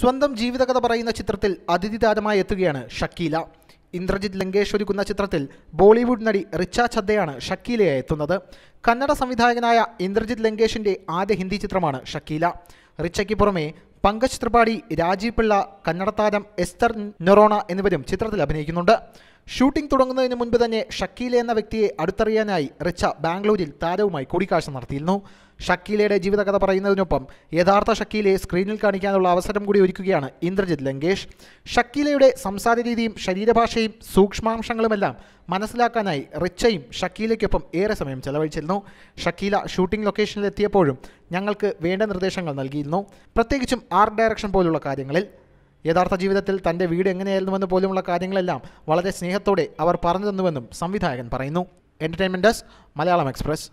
സ്വന്തം ജീവിതകഥ പറയുന്ന ചിത്രത്തിൽ അതിഥി താരമായി എത്തുകയാണ് ഷക്കീല ഇന്ദ്രജിത് ലങ്കേഷ് ഒരുക്കുന്ന ചിത്രത്തിൽ ബോളിവുഡ് നടി റിച്ച ഛദ്ദയാണ് ഷക്കീലയെ എത്തുന്നത് കന്നഡ സംവിധായകനായ ഇന്ദ്രജിത് ലങ്കേഷിന്റെ ആദ്യ ഹിന്ദി ചിത്രമാണ് ഷക്കീല റിച്ചയ്ക്ക് പുറമെ പങ്കജ് ത്രിപാഠി രാജീവ് പിള്ള കന്നഡ താരം എസ്തർ നൊറോണ എന്നിവരും ചിത്രത്തിൽ അഭിനയിക്കുന്നുണ്ട് ഷൂട്ടിംഗ് തുടങ്ങുന്നതിന് മുൻപ് തന്നെ ഷക്കീല എന്ന വ്യക്തിയെ അടുത്തറിയാനായി റിച്ച ബാംഗ്ലൂരിൽ താരവുമായി കൂടിക്കാഴ്ച നടത്തിയിരുന്നു ഷക്കീലയുടെ ജീവിതകഥ പറയുന്നതിനൊപ്പം യഥാർത്ഥ ഷക്കീലയെ സ്ക്രീനിൽ കാണിക്കാനുള്ള അവസരം കൂടി ഒരുക്കുകയാണ് ഇന്ദ്രജിത് ലങ്കേഷ് ഷക്കീലയുടെ സംസാര രീതിയും ശരീരഭാഷയും സൂക്ഷ്മാംശങ്ങളുമെല്ലാം മനസ്സിലാക്കാനായി റിച്ചയും ഷക്കീലയ്ക്കൊപ്പം ഏറെ സമയം ചെലവഴിച്ചിരുന്നു നൽകിയിരുന്നു ഷക്കീല ഷൂട്ടിംഗ് ലൊക്കേഷനിലെത്തിയപ്പോഴും ഞങ്ങൾക്ക് വേണ്ട നിർദ്ദേശങ്ങൾ നൽകിയിരുന്നു പ്രത്യേകിച്ചും ആർട്ട് ഡയറക്ഷൻ പോലുള്ള കാര്യങ്ങളിൽ യഥാർത്ഥ ജീവിതത്തിൽ തൻ്റെ വീട് എങ്ങനെയായിരുന്നുവെന്ന് പോലുമുള്ള കാര്യങ്ങളെല്ലാം വളരെ സ്നേഹത്തോടെ അവർ പറഞ്ഞു തന്നുവെന്നും സംവിധായകൻ പറയുന്നു എൻ്റർടൈൻമെൻറ്റ് ഡെസ്ക് മലയാളം എക്സ്പ്രസ്